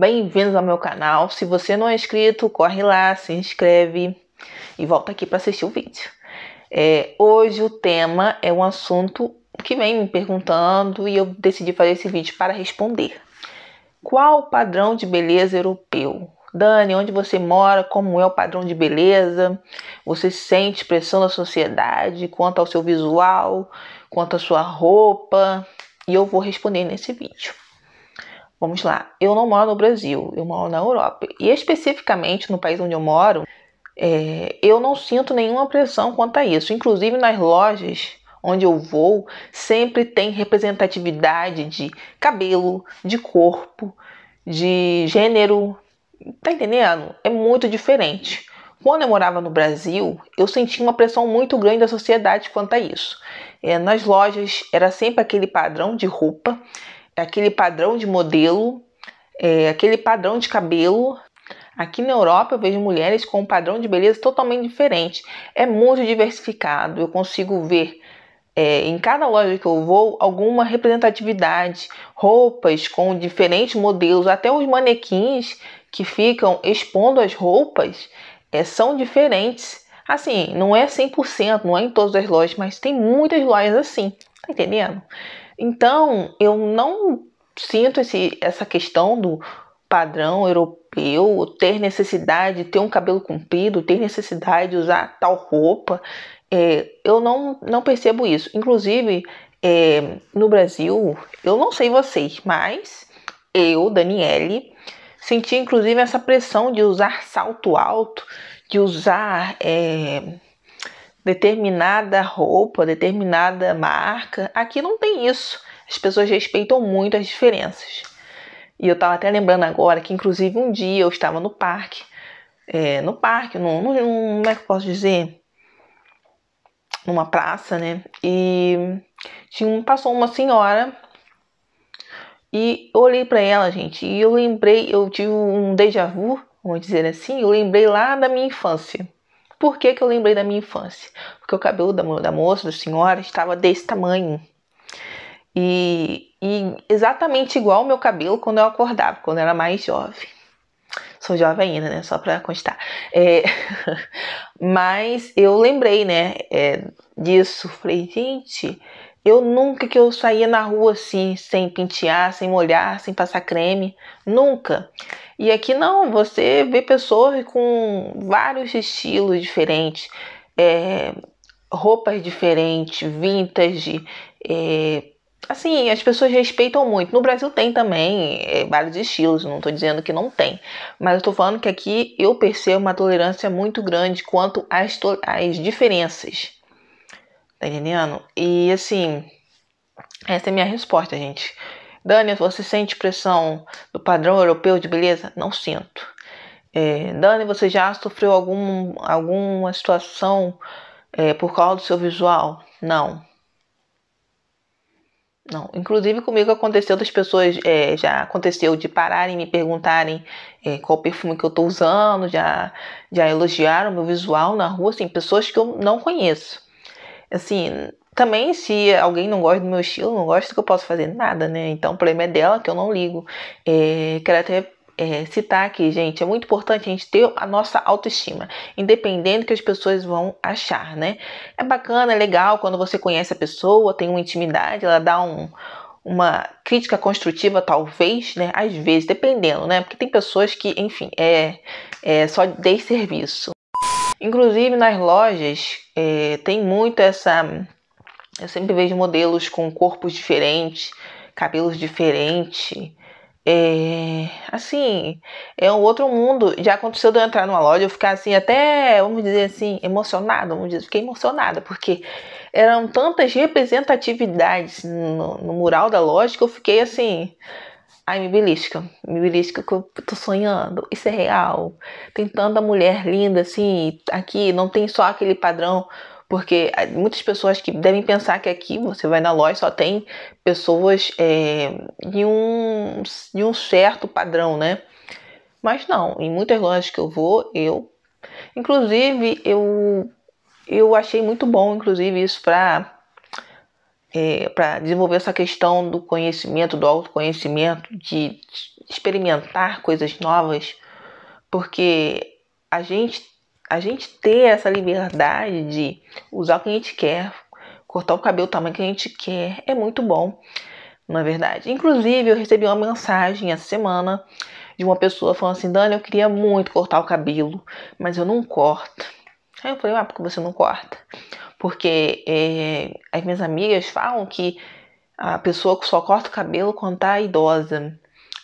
Bem-vindos ao meu canal. Se você não é inscrito, corre lá, se inscreve e volta aqui para assistir o vídeo. É, hoje o tema é um assunto que vem me perguntando e eu decidi fazer esse vídeo para responder. Qual o padrão de beleza europeu? Dani, onde você mora, como é o padrão de beleza, você sente pressão da sociedade quanto ao seu visual, quanto à sua roupa, e eu vou responder nesse vídeo. Vamos lá, eu não moro no Brasil, eu moro na Europa. E especificamente no país onde eu moro, é, eu não sinto nenhuma pressão quanto a isso. Inclusive nas lojas onde eu vou, sempre tem representatividade de cabelo, de corpo, de gênero. Tá entendendo? É muito diferente. Quando eu morava no Brasil, eu sentia uma pressão muito grande da sociedade quanto a isso. É, nas lojas era sempre aquele padrão de roupa é aquele padrão de modelo, é, aquele padrão de cabelo. Aqui na Europa eu vejo mulheres com um padrão de beleza totalmente diferente. É muito diversificado. Eu consigo ver é, em cada loja que eu vou alguma representatividade, roupas com diferentes modelos, até os manequins que ficam expondo as roupas é, são diferentes. Assim, não é 100%, não é em todas as lojas, mas tem muitas lojas assim, tá entendendo? Então, eu não sinto esse, essa questão do padrão europeu, ter necessidade de ter um cabelo comprido, ter necessidade de usar tal roupa. É, eu não, não percebo isso. Inclusive, é, no Brasil, eu não sei vocês, mas eu, Daniele, senti inclusive essa pressão de usar salto alto, de usar. É, determinada roupa, determinada marca. Aqui não tem isso. As pessoas respeitam muito as diferenças. E eu estava até lembrando agora que, inclusive, um dia eu estava no parque, é, no parque, no, no, como é que eu posso dizer? Numa praça, né? E tinha, passou uma senhora e eu olhei para ela, gente, e eu lembrei, eu tive um déjà vu, vamos dizer assim, eu lembrei lá da minha infância. Por que, que eu lembrei da minha infância? Porque o cabelo da, da moça, da senhora, estava desse tamanho. E, e exatamente igual o meu cabelo quando eu acordava, quando eu era mais jovem. Sou jovem ainda, né? Só pra constar. É, mas eu lembrei, né? É, disso. Falei, gente, eu nunca que eu saía na rua assim, sem pentear, sem molhar, sem passar creme, nunca. E aqui não, você vê pessoas com vários estilos diferentes, é, roupas diferentes, vintage, é, assim, as pessoas respeitam muito. No Brasil tem também é, vários estilos, não estou dizendo que não tem, mas eu tô falando que aqui eu percebo uma tolerância muito grande quanto às, às diferenças. Tá entendendo? E assim, essa é minha resposta, gente. Dani, você sente pressão do padrão europeu de beleza? Não sinto. É, Dani, você já sofreu algum, alguma situação é, por causa do seu visual? Não. Não. Inclusive comigo aconteceu das pessoas é, já aconteceu de pararem me perguntarem é, qual perfume que eu tô usando, já já elogiaram meu visual na rua, assim, pessoas que eu não conheço. Assim, também se alguém não gosta do meu estilo, não gosta que eu posso fazer nada, né? Então o problema é dela que eu não ligo. É, quero até é, citar aqui, gente, é muito importante a gente ter a nossa autoestima, independente do que as pessoas vão achar, né? É bacana, é legal quando você conhece a pessoa, tem uma intimidade, ela dá um, uma crítica construtiva, talvez, né? Às vezes, dependendo, né? Porque tem pessoas que, enfim, é, é só desserviço. Inclusive nas lojas é, tem muito essa. Eu sempre vejo modelos com corpos diferentes, cabelos diferentes. É, assim, é um outro mundo. Já aconteceu de eu entrar numa loja, eu ficar assim, até, vamos dizer assim, emocionada, vamos dizer, fiquei emocionada, porque eram tantas representatividades no, no mural da loja que eu fiquei assim, Ai, me belisca. Me belisca que eu tô sonhando. Isso é real. Tem tanta mulher linda assim. Aqui não tem só aquele padrão. Porque eh, muitas pessoas que devem pensar que aqui você vai na loja só tem pessoas é, eh, de, um, de um certo padrão, né? Mas não, em muitas lojas que eu vou, eu. Inclusive, eu, eu achei muito bom, inclusive, isso pra é, para desenvolver essa questão do conhecimento, do autoconhecimento, de experimentar coisas novas, porque a gente, a gente ter essa liberdade de usar o que a gente quer, cortar o cabelo do tamanho que a gente quer, é muito bom, na é verdade. Inclusive, eu recebi uma mensagem essa semana de uma pessoa falando assim: Dani, eu queria muito cortar o cabelo, mas eu não corto. Aí eu falei: Ah, porque você não corta? Porque é, as minhas amigas falam que a pessoa só corta o cabelo quando tá idosa.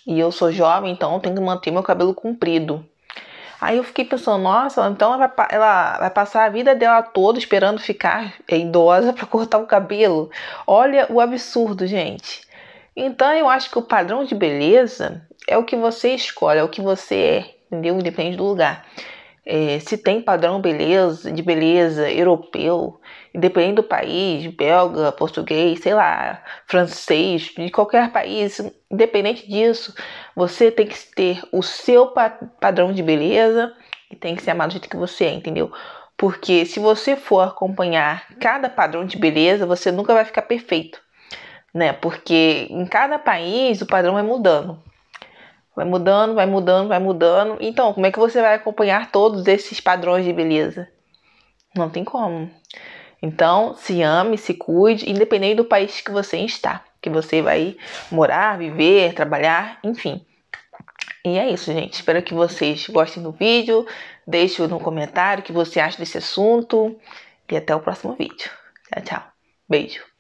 E eu sou jovem, então eu tenho que manter meu cabelo comprido. Aí eu fiquei pensando, nossa, então ela vai, ela vai passar a vida dela toda esperando ficar eh, idosa para cortar o cabelo. Olha o absurdo, gente. Então eu acho que o padrão de beleza é o que você escolhe, é o que você é, entendeu? Depende do lugar é, se tem padrão beleza, de beleza europeu, independente do país, belga, português, sei lá, francês, de qualquer país, independente disso, você tem que ter o seu padrão de beleza e tem que ser amado do jeito que você é, entendeu? Porque se você for acompanhar cada padrão de beleza, você nunca vai ficar perfeito, né? Porque em cada país o padrão vai mudando. Vai mudando, vai mudando, vai mudando. Então, como é que você vai acompanhar todos esses padrões de beleza? Não tem como. Então, se ame, se cuide, independente do país que você está, que você vai morar, viver, trabalhar, enfim. E é isso, gente. Espero que vocês gostem do vídeo. Deixe no comentário o que você acha desse assunto. E até o próximo vídeo. Tchau, tchau. Beijo.